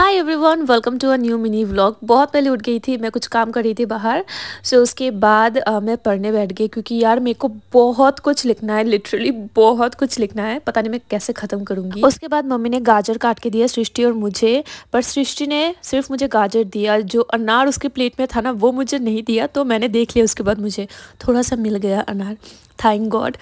hi everyone welcome to a new mini vlog बहुत पहले उठ गई थी मैं कुछ काम कर रही थी बाहर सो so, उसके बाद आ, मैं पढ़ने बैठ गई क्योंकि यार मेरे को बहुत कुछ लिखना है लिटरली बहुत कुछ लिखना है पता नहीं मैं कैसे ख़त्म करूँगी उसके बाद मम्मी ने गाजर काट के दिया सृष्टि और मुझे पर सृष्टि ने सिर्फ मुझे गाजर दिया जो अनार उसके प्लेट में था ना वो मुझे नहीं दिया तो मैंने देख लिया उसके बाद मुझे थोड़ा सा मिल गया अनार थैंक गॉड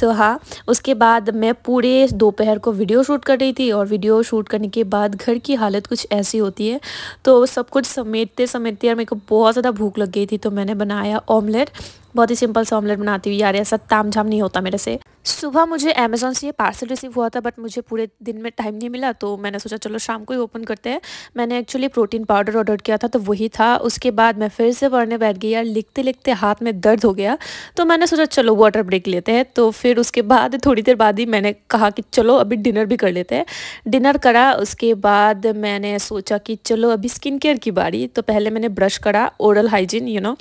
सो हाँ उसके बाद मैं पूरे दोपहर को वीडियो शूट कर रही थी और वीडियो शूट करने के बाद घर की हालत कुछ ऐसी होती है तो सब कुछ समेटते समेटते यार मेरे को बहुत ज़्यादा भूख लग गई थी तो मैंने बनाया ऑमलेट बहुत ही सिंपल सा ऑमलेट बनाती हूँ यार ऐसा ताम झाम नहीं होता मेरे से सुबह मुझे अमेजोन से ये पार्सल रिसीव हुआ था बट मुझे पूरे दिन में टाइम नहीं मिला तो मैंने सोचा चलो शाम को ही ओपन करते हैं मैंने एक्चुअली प्रोटीन पाउडर ऑर्डर किया था तो वही था उसके बाद मैं फिर से पढ़ने बैठ गई यार लिखते लिखते हाथ में दर्द हो गया तो मैंने सोचा चलो वाटर ब्रेक लेते हैं तो फिर उसके बाद थोड़ी देर बाद ही मैंने कहा कि चलो अभी डिनर भी कर लेते हैं डिनर करा उसके बाद मैंने सोचा कि चलो अभी स्किन केयर की बारी तो पहले मैंने ब्रश करा ओरल हाइजीन यू नो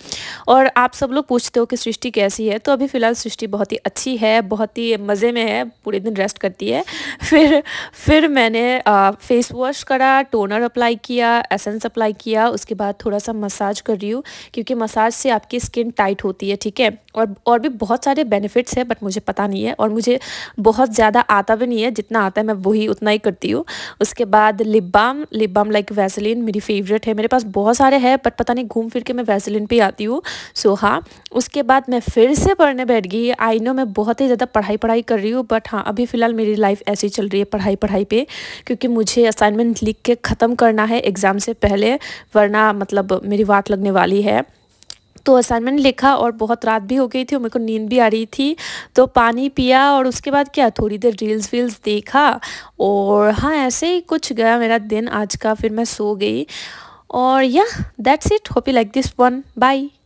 और आप सब लोग पूछते सकते हो कि सृष्टि कैसी है तो अभी फ़िलहाल सृष्टि बहुत ही अच्छी है बहुत ही मज़े में है पूरे दिन रेस्ट करती है फिर फिर मैंने आ, फेस वॉश करा टोनर अप्लाई किया एसेंस अप्लाई किया उसके बाद थोड़ा सा मसाज कर रही हूँ क्योंकि मसाज से आपकी स्किन टाइट होती है ठीक है और और भी बहुत सारे बेनिफिट्स हैं बट मुझे पता नहीं है और मुझे बहुत ज़्यादा आता भी नहीं है जितना आता है मैं वही उतना ही करती हूँ उसके बाद lip balm lip balm like Vaseline मेरी फेवरेट है मेरे पास बहुत सारे हैं बट पता नहीं घूम फिर के मैं वैसलिन पे आती हूँ सो हाँ उस उसके बाद मैं फिर से पढ़ने बैठ गई आई नो मैं बहुत ही ज़्यादा पढ़ाई पढ़ाई कर रही हूँ बट हाँ अभी फ़िलहाल मेरी लाइफ ऐसी चल रही है पढ़ाई पढ़ाई पे क्योंकि मुझे असाइनमेंट लिख के ख़त्म करना है एग्ज़ाम से पहले वरना मतलब मेरी वाट लगने वाली है तो असाइनमेंट लिखा और बहुत रात भी हो गई थी और मेरे को नींद भी आ रही थी तो पानी पिया और उसके बाद क्या थोड़ी देर रील्स वील्स देखा और हाँ ऐसे ही कुछ गया मेरा दिन आज का फिर मैं सो गई और या that's it hope you like this one by